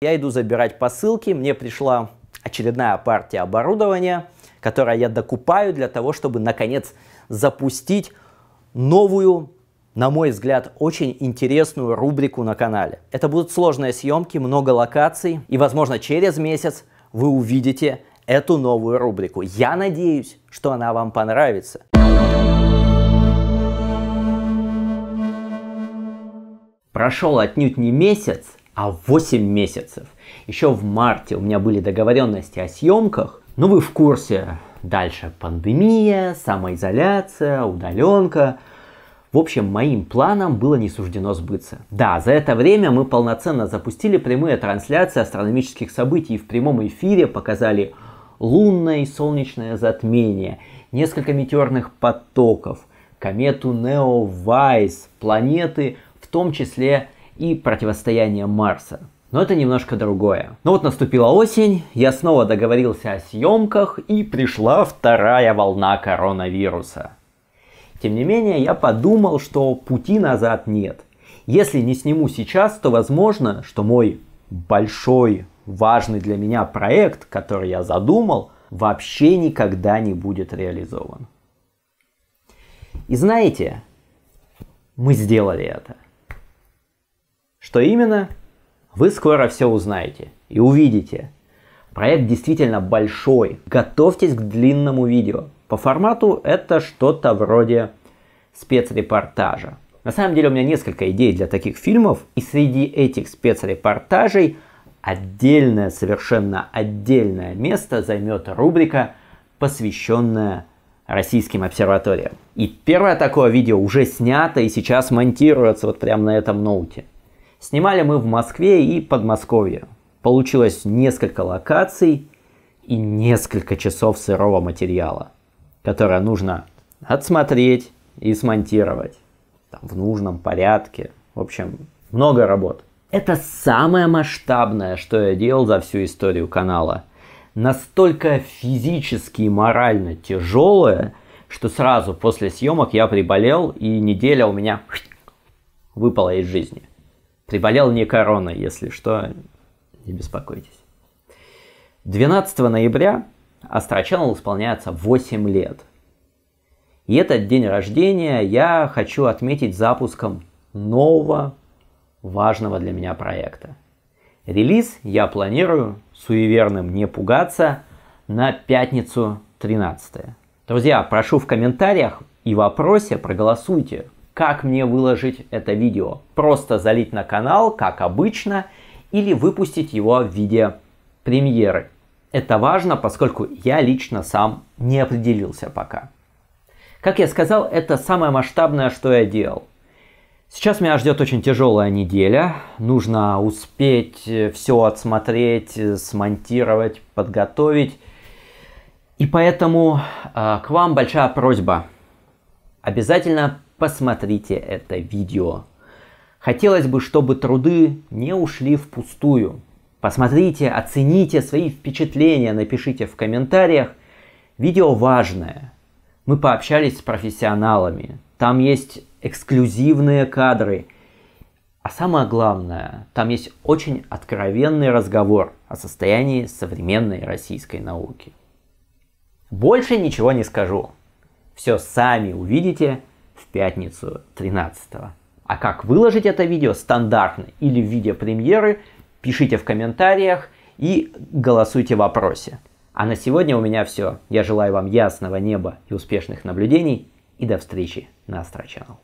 Я иду забирать посылки, мне пришла очередная партия оборудования, которое я докупаю для того, чтобы наконец запустить новую, на мой взгляд, очень интересную рубрику на канале. Это будут сложные съемки, много локаций, и, возможно, через месяц вы увидите эту новую рубрику. Я надеюсь, что она вам понравится. Прошел отнюдь не месяц, а 8 месяцев. Еще в марте у меня были договоренности о съемках. но ну, вы в курсе, дальше пандемия, самоизоляция, удаленка. В общем, моим планам было не суждено сбыться. Да, за это время мы полноценно запустили прямые трансляции астрономических событий в прямом эфире показали лунное и солнечное затмение, несколько метеорных потоков, комету Нео Вайс, планеты, в том числе и противостояние Марса. Но это немножко другое. Но вот наступила осень, я снова договорился о съемках и пришла вторая волна коронавируса. Тем не менее, я подумал, что пути назад нет. Если не сниму сейчас, то возможно, что мой большой, важный для меня проект, который я задумал, вообще никогда не будет реализован. И знаете, мы сделали это. Что именно? Вы скоро все узнаете и увидите. Проект действительно большой. Готовьтесь к длинному видео. По формату это что-то вроде спецрепортажа. На самом деле у меня несколько идей для таких фильмов, и среди этих спецрепортажей отдельное, совершенно отдельное место займет рубрика, посвященная российским обсерваториям. И первое такое видео уже снято и сейчас монтируется вот прямо на этом ноуте. Снимали мы в Москве и Подмосковье. Получилось несколько локаций и несколько часов сырого материала, которое нужно отсмотреть и смонтировать там, в нужном порядке. В общем, много работ. Это самое масштабное, что я делал за всю историю канала. Настолько физически и морально тяжелое, что сразу после съемок я приболел, и неделя у меня выпала из жизни. Приболел не корона, если что, не беспокойтесь. 12 ноября Астрочану исполняется 8 лет. И этот день рождения я хочу отметить запуском нового важного для меня проекта. Релиз я планирую, суеверным не пугаться, на пятницу 13. Друзья, прошу в комментариях и вопросе проголосуйте, как мне выложить это видео. Просто залить на канал, как обычно, или выпустить его в виде премьеры. Это важно, поскольку я лично сам не определился пока. Как я сказал, это самое масштабное, что я делал. Сейчас меня ждет очень тяжелая неделя. Нужно успеть э, все отсмотреть, э, смонтировать, подготовить. И поэтому э, к вам большая просьба. Обязательно посмотрите это видео. Хотелось бы, чтобы труды не ушли впустую. Посмотрите, оцените свои впечатления, напишите в комментариях. Видео важное. Мы пообщались с профессионалами. Там есть эксклюзивные кадры. А самое главное, там есть очень откровенный разговор о состоянии современной российской науки. Больше ничего не скажу. Все сами увидите – в пятницу 13 -го. А как выложить это видео стандартно или в виде премьеры, пишите в комментариях и голосуйте в вопросе. А на сегодня у меня все. Я желаю вам ясного неба и успешных наблюдений. И до встречи на Astro Channel.